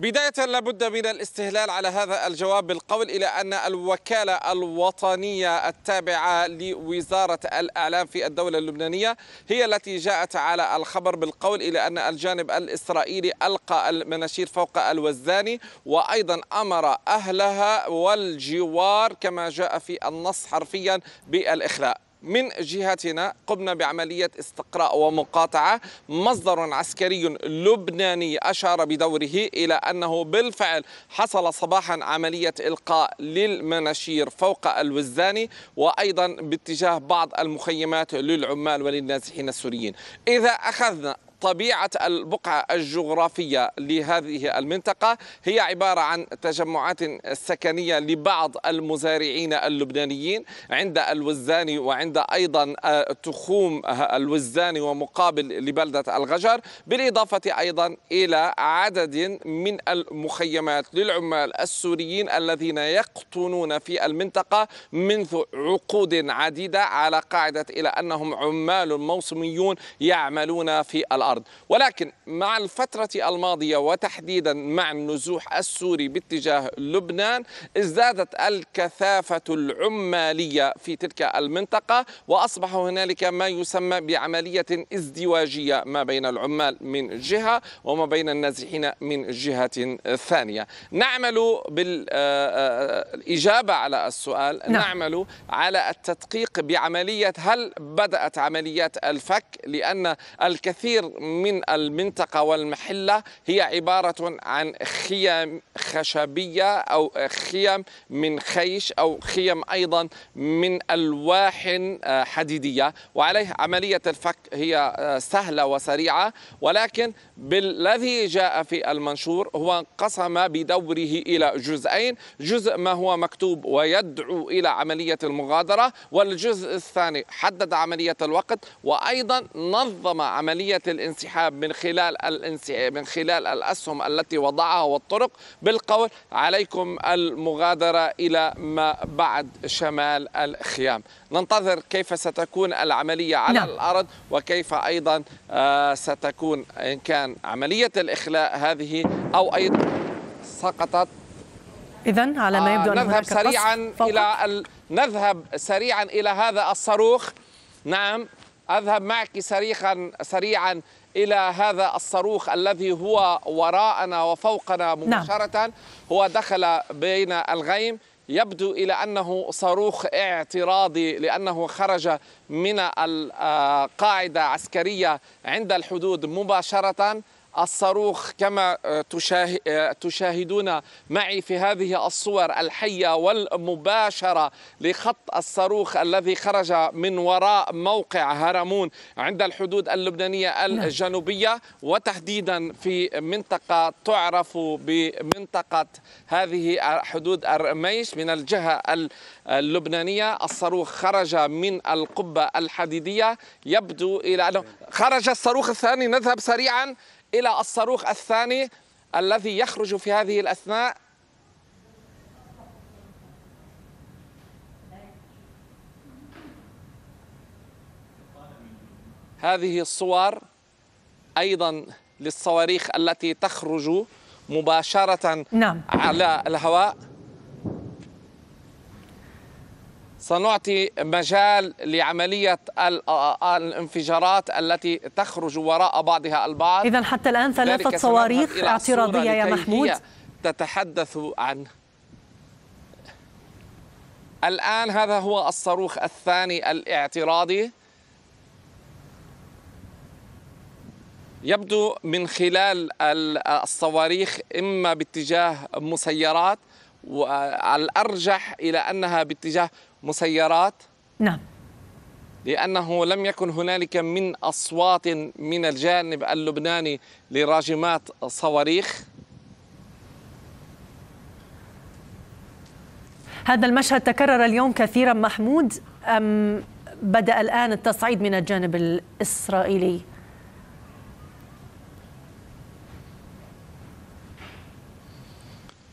بداية لابد من الاستهلال على هذا الجواب بالقول إلى أن الوكالة الوطنية التابعة لوزارة الأعلام في الدولة اللبنانية هي التي جاءت على الخبر بالقول إلى أن الجانب الإسرائيلي ألقى المناشير فوق الوزاني وأيضا أمر أهلها والجوار كما جاء في النص حرفيا بالإخلاء من جهتنا قمنا بعملية استقراء ومقاطعة مصدر عسكري لبناني أشار بدوره إلى أنه بالفعل حصل صباحا عملية إلقاء للمناشير فوق الوزاني وأيضا باتجاه بعض المخيمات للعمال وللنازحين السوريين إذا أخذنا طبيعة البقعة الجغرافية لهذه المنطقة هي عبارة عن تجمعات سكنية لبعض المزارعين اللبنانيين عند الوزاني وعند أيضا آه، تخوم الوزاني ومقابل لبلدة الغجر بالإضافة أيضا إلى عدد من المخيمات للعمال السوريين الذين يقطنون في المنطقة منذ عقود عديدة على قاعدة إلى أنهم عمال موسميون يعملون في الأرض الأرض ولكن مع الفترة الماضية وتحديدا مع النزوح السوري باتجاه لبنان ازدادت الكثافة العمالية في تلك المنطقة وأصبح هنالك ما يسمى بعملية ازدواجية ما بين العمال من جهة وما بين النازحين من جهة ثانية نعمل بالإجابة على السؤال نعم. نعمل على التدقيق بعملية هل بدأت عمليات الفك لأن الكثير من المنطقة والمحلة هي عبارة عن خشبية أو خيم من خيش أو خيم أيضا من ألواح آه، حديدية وعليه عملية الفك هي آه، سهلة وسريعة ولكن بالذي جاء في المنشور هو انقسم بدوره إلى جزئين جزء ما هو مكتوب ويدعو إلى عملية المغادرة والجزء الثاني حدد عملية الوقت وأيضا نظم عملية الانسحاب من خلال من خلال الأسهم التي وضعها والطرق بال القول عليكم المغادرة إلى ما بعد شمال الخيام ننتظر كيف ستكون العملية على نعم. الأرض وكيف أيضا آه، ستكون إن كان عملية الإخلاء هذه أو أيضا سقطت إذا على ما آه، يبدو آه نذهب سريعا إلى ال... نذهب سريعا إلى هذا الصاروخ نعم أذهب معك سريعا سريعا إلى هذا الصاروخ الذي هو وراءنا وفوقنا نعم. مباشرة نعم. هو دخل بين الغيم يبدو إلى أنه صاروخ اعتراضي لأنه خرج من القاعدة آه، عسكرية عند الحدود مباشرة الصاروخ كما آه، آه، تشاهدون معي في هذه الصور الحية والمباشرة لخط الصاروخ الذي خرج من وراء موقع هرمون عند الحدود اللبنانية نعم. الجنوبية وتحديدا في منطقة تعرف بمنطقة هذه حدود الرميش من الجهة اللبنانية الصاروخ خرج من القبة الحديدية يبدو إلى أنه خرج الصاروخ الثاني نذهب سريعا إلى الصاروخ الثاني الذي يخرج في هذه الأثناء هذه الصور أيضا للصواريخ التي تخرج مباشرة نعم. على الهواء سنعطي مجال لعملية الانفجارات التي تخرج وراء بعضها البعض إذا حتى الآن ثلاثة صواريخ اعتراضية يا محمود تتحدث عن الآن هذا هو الصاروخ الثاني الاعتراضي يبدو من خلال الصواريخ إما باتجاه مسيرات والأرجح إلى أنها باتجاه مسيرات؟ نعم لأنه لم يكن هنالك من أصوات من الجانب اللبناني لراجمات صواريخ هذا المشهد تكرر اليوم كثيرا محمود أم بدأ الآن التصعيد من الجانب الإسرائيلي؟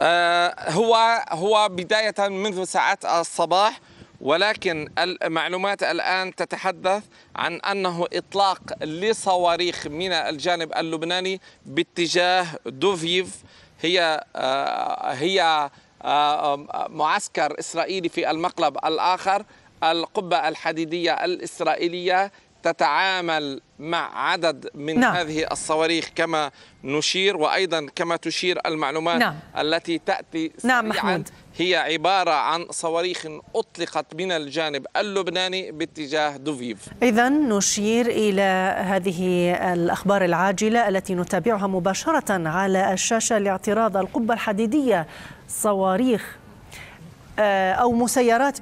آه، هو هو بداية منذ ساعات الصباح ولكن المعلومات الآن تتحدث عن أنه إطلاق لصواريخ من الجانب اللبناني باتجاه دوفيف هي آه، هي آه، معسكر إسرائيلي في المقلب الآخر القبة الحديدية الإسرائيلية تتعامل مع عدد من نعم. هذه الصواريخ كما نشير وأيضا كما تشير المعلومات نعم. التي تأتي نعم محمود. هي عبارة عن صواريخ أطلقت من الجانب اللبناني باتجاه دوفيف إذا نشير إلى هذه الأخبار العاجلة التي نتابعها مباشرة على الشاشة لاعتراض القبة الحديدية صواريخ آه، أو مسيرات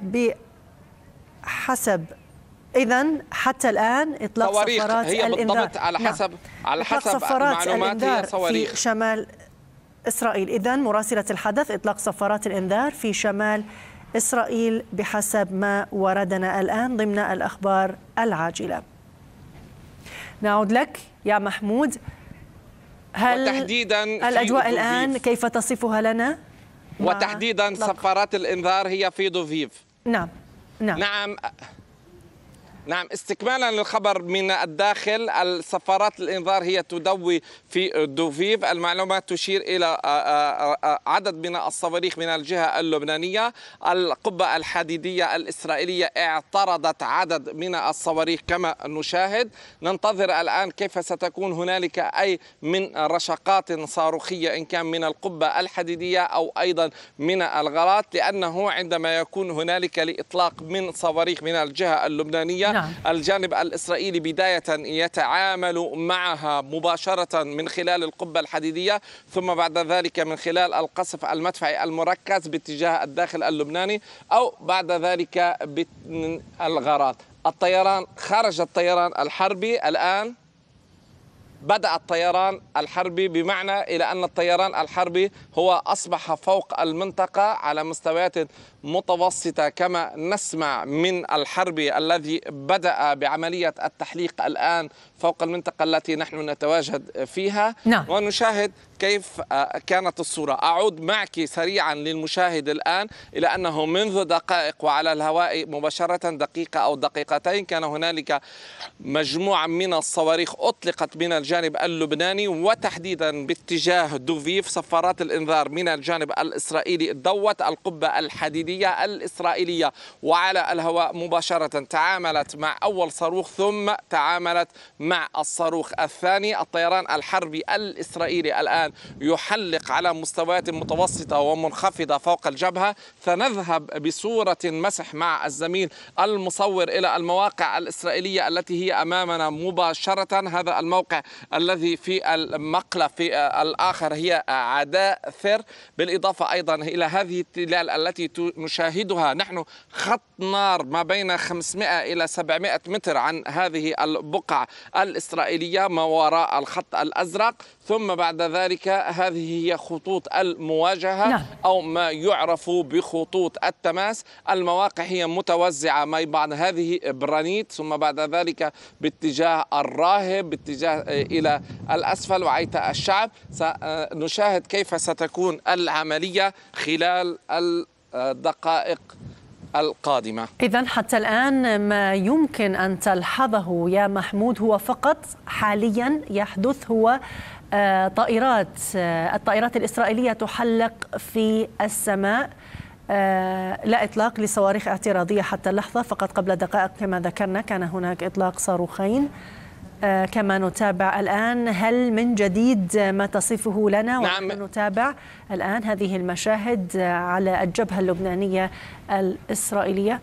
بحسب اذا حتى الان اطلاق صواريخ سفارات هي الإنذار. بالضبط على نعم. حسب نعم. على حسب سفارات الإنذار صواريخ في شمال اسرائيل اذا مراسله الحدث اطلاق صفارات الانذار في شمال اسرائيل بحسب ما وردنا الان ضمن الاخبار العاجله نعود لك يا محمود هل وتحديدا الاجواء الان كيف تصفها لنا وتحديدا صفارات الانذار هي في دوفيف نعم نعم نعم نعم استكمالا للخبر من الداخل السفارات الانذار هي تدوي في دوفيف المعلومات تشير الى آه، آه، آه، عدد من الصواريخ من الجهه اللبنانيه القبه الحديديه الاسرائيليه اعترضت عدد من الصواريخ كما نشاهد ننتظر الان كيف ستكون هنالك اي من رشقات صاروخيه ان كان من القبه الحديديه او ايضا من الغارات لانه عندما يكون هنالك لإطلاق من صواريخ من الجهه اللبنانيه نعم. الجانب الإسرائيلي بداية يتعامل معها مباشرة من خلال القبة الحديدية ثم بعد ذلك من خلال القصف المدفعي المركز باتجاه الداخل اللبناني أو بعد ذلك بالغارات الطيران خرج الطيران الحربي الآن بدأ الطيران الحربي بمعنى إلى أن الطيران الحربي هو أصبح فوق المنطقة على مستويات متوسطة كما نسمع من الحربي الذي بدأ بعملية التحليق الآن فوق المنطقة التي نحن نتواجد فيها نعم. ونشاهد كيف آه، كانت الصورة أعود معك سريعا للمشاهد الآن إلى أنه منذ دقائق وعلى الهواء مباشرة دقيقة أو دقيقتين كان هنالك مجموعة من الصواريخ أطلقت من الجانب اللبناني وتحديدا باتجاه دوفيف صفارات الإنذار من الجانب الإسرائيلي دوت القبة الحديدية الجوية الإسرائيلية وعلى الهواء مباشرة تعاملت مع أول صاروخ ثم تعاملت مع الصاروخ الثاني الطيران الحربي الإسرائيلي الآن يحلق على مستويات متوسطة ومنخفضة فوق الجبهة سنذهب بصورة مسح مع الزميل المصور إلى المواقع الإسرائيلية التي هي أمامنا مباشرة هذا الموقع الذي في المقلة في الآخر هي عداء ثر بالإضافة أيضا إلى هذه التلال التي نشاهدها نحن خط نار ما بين 500 إلى 700 متر عن هذه البقعة الإسرائيلية ما وراء الخط الأزرق ثم بعد ذلك هذه هي خطوط المواجهة نعم. أو ما يعرف بخطوط التماس المواقع هي متوزعة ما بعد هذه برانيت ثم بعد ذلك باتجاه الراهب باتجاه إلى الأسفل وعيت الشعب سنشاهد كيف ستكون العملية خلال الدقائق القادمة إذا حتى الآن ما يمكن أن تلحظه يا محمود هو فقط حاليا يحدث هو آه، طائرات آه، الطائرات الإسرائيلية تحلق في السماء آه، لا إطلاق لصواريخ اعتراضية حتى اللحظة فقط قبل دقائق كما ذكرنا كان هناك إطلاق صاروخين آه، كما نتابع الآن هل من جديد ما تصفه لنا نعم. نتابع الآن هذه المشاهد على الجبهة اللبنانية الإسرائيلية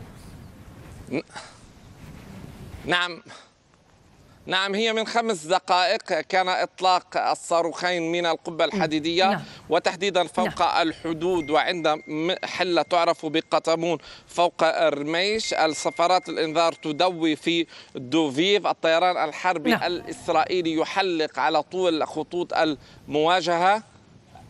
نعم نعم هي من خمس دقائق كان إطلاق الصاروخين من القبة الحديدية نعم. وتحديدا نعم. فوق نعم. الحدود وعند حلة تعرف بقطمون فوق الرميش السفارات الإنذار تدوي في دوفيف الطيران الحربي نعم. الإسرائيلي يحلق على طول خطوط المواجهة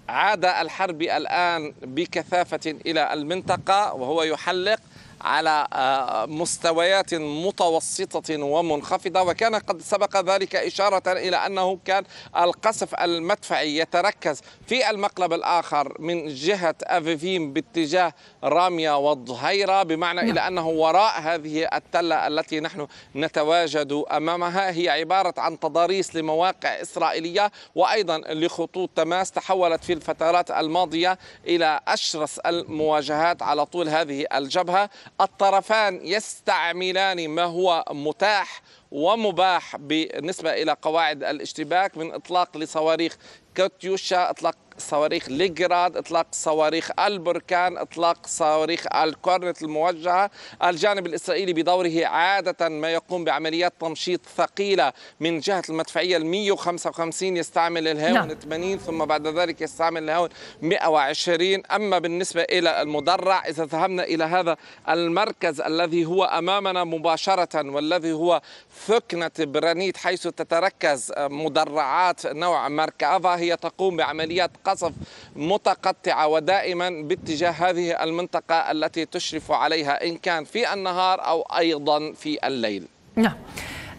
عاد الحرب الآن بكثافة إلى المنطقة وهو يحلق على آه، مستويات متوسطة ومنخفضة وكان قد سبق ذلك إشارة إلى أنه كان القصف المدفعي يتركز في المقلب الآخر من جهة أفيفيم باتجاه رامية والظهيرة بمعنى نعم. إلى أنه وراء هذه التلة التي نحن نتواجد أمامها هي عبارة عن تضاريس لمواقع إسرائيلية وأيضا لخطوط تماس تحولت في الفترات الماضية إلى أشرس المواجهات على طول هذه الجبهة الطرفان يستعملان ما هو متاح ومباح بالنسبة إلى قواعد الاشتباك من إطلاق لصواريخ كاتيوشا إطلاق صواريخ ليجراد اطلاق صواريخ البركان اطلاق صواريخ الكورنت الموجهه الجانب الاسرائيلي بدوره عاده ما يقوم بعمليات تمشيط ثقيله من جهه المدفعيه ال 155 يستعمل الهاون 80 نعم. ثم بعد ذلك يستعمل الهاون 120 اما بالنسبه الى المدرع اذا ذهبنا الى هذا المركز الذي هو امامنا مباشره والذي هو ثكنه برانيت حيث تتركز مدرعات نوع ماركافا هي تقوم بعمليات قصف متقطعة ودائما باتجاه هذه المنطقة التي تشرف عليها إن كان في النهار أو أيضا في الليل نعم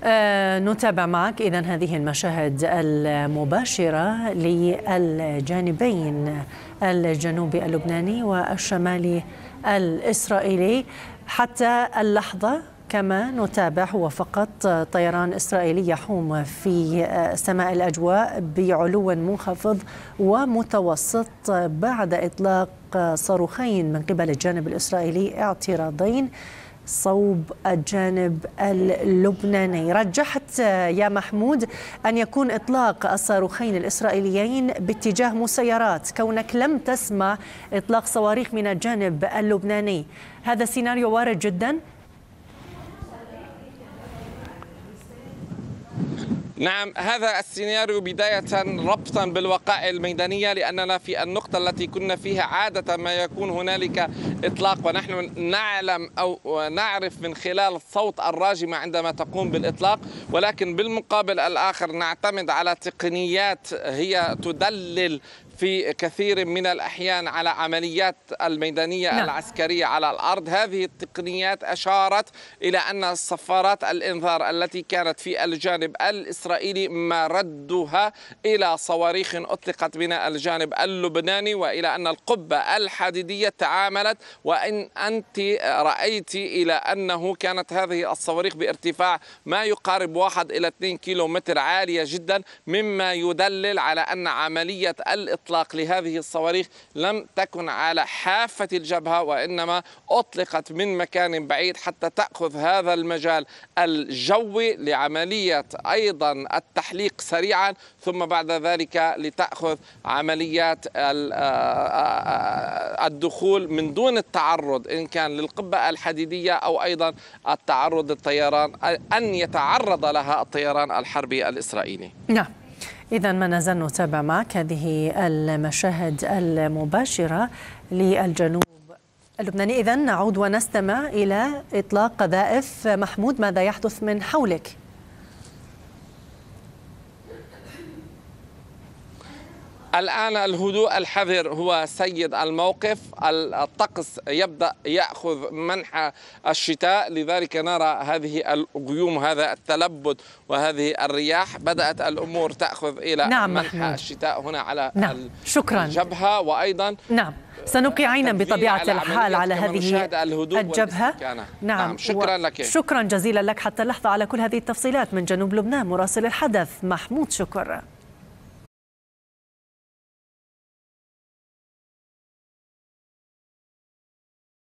آه، نتابع معك إذا هذه المشاهد المباشرة للجانبين الجنوبي اللبناني والشمالي الإسرائيلي حتى اللحظة كما نتابع هو فقط طيران إسرائيلي يحوم في سماء الأجواء بعلو منخفض ومتوسط بعد إطلاق صاروخين من قبل الجانب الإسرائيلي اعتراضين صوب الجانب اللبناني رجحت يا محمود أن يكون إطلاق الصاروخين الإسرائيليين باتجاه مسيرات كونك لم تسمع إطلاق صواريخ من الجانب اللبناني هذا سيناريو وارد جداً نعم هذا السيناريو بداية ربطا بالوقائع الميدانية لأننا في النقطة التي كنا فيها عادة ما يكون هنالك إطلاق ونحن نعلم أو نعرف من خلال صوت الراجمة عندما تقوم بالإطلاق ولكن بالمقابل الآخر نعتمد على تقنيات هي تدلل في كثير من الأحيان على عمليات الميدانية نعم. العسكرية على الأرض هذه التقنيات أشارت إلى أن صفارات الإنذار التي كانت في الجانب الإسرائيلي ما ردها إلى صواريخ أطلقت من الجانب اللبناني وإلى أن القبة الحديدية تعاملت وإن أنت رأيت إلى أنه كانت هذه الصواريخ بارتفاع ما يقارب واحد إلى 2 كيلو متر عالية جدا مما يدلل على أن عملية الإطلاق الإطلاق لهذه الصواريخ لم تكن على حافة الجبهة وإنما أطلقت من مكان بعيد حتى تأخذ هذا المجال الجوي لعملية أيضا التحليق سريعا ثم بعد ذلك لتأخذ عمليات آه، آه، آه، الدخول من دون التعرض إن كان للقبة الحديدية أو أيضا التعرض للطيران أن يتعرض لها الطيران الحربي الإسرائيلي نعم إذا ما نزال نتابع معك هذه المشاهد المباشرة للجنوب اللبناني إذا نعود ونستمع إلى إطلاق قذائف محمود ماذا يحدث من حولك؟ الآن الهدوء الحذر هو سيد الموقف الطقس يبدأ يأخذ منحى الشتاء لذلك نرى هذه الغيوم هذا التلبد وهذه الرياح بدأت الأمور تأخذ إلى نعم منحى محمود. الشتاء هنا على نعم. شكرا الجبهة وأيضا نعم سنلقي عينا بطبيعة الحال على هذه الجبهة نعم, نعم. شكرا و... لك شكرا جزيلا لك حتى اللحظة على كل هذه التفصيلات من جنوب لبنان مراسل الحدث محمود شكر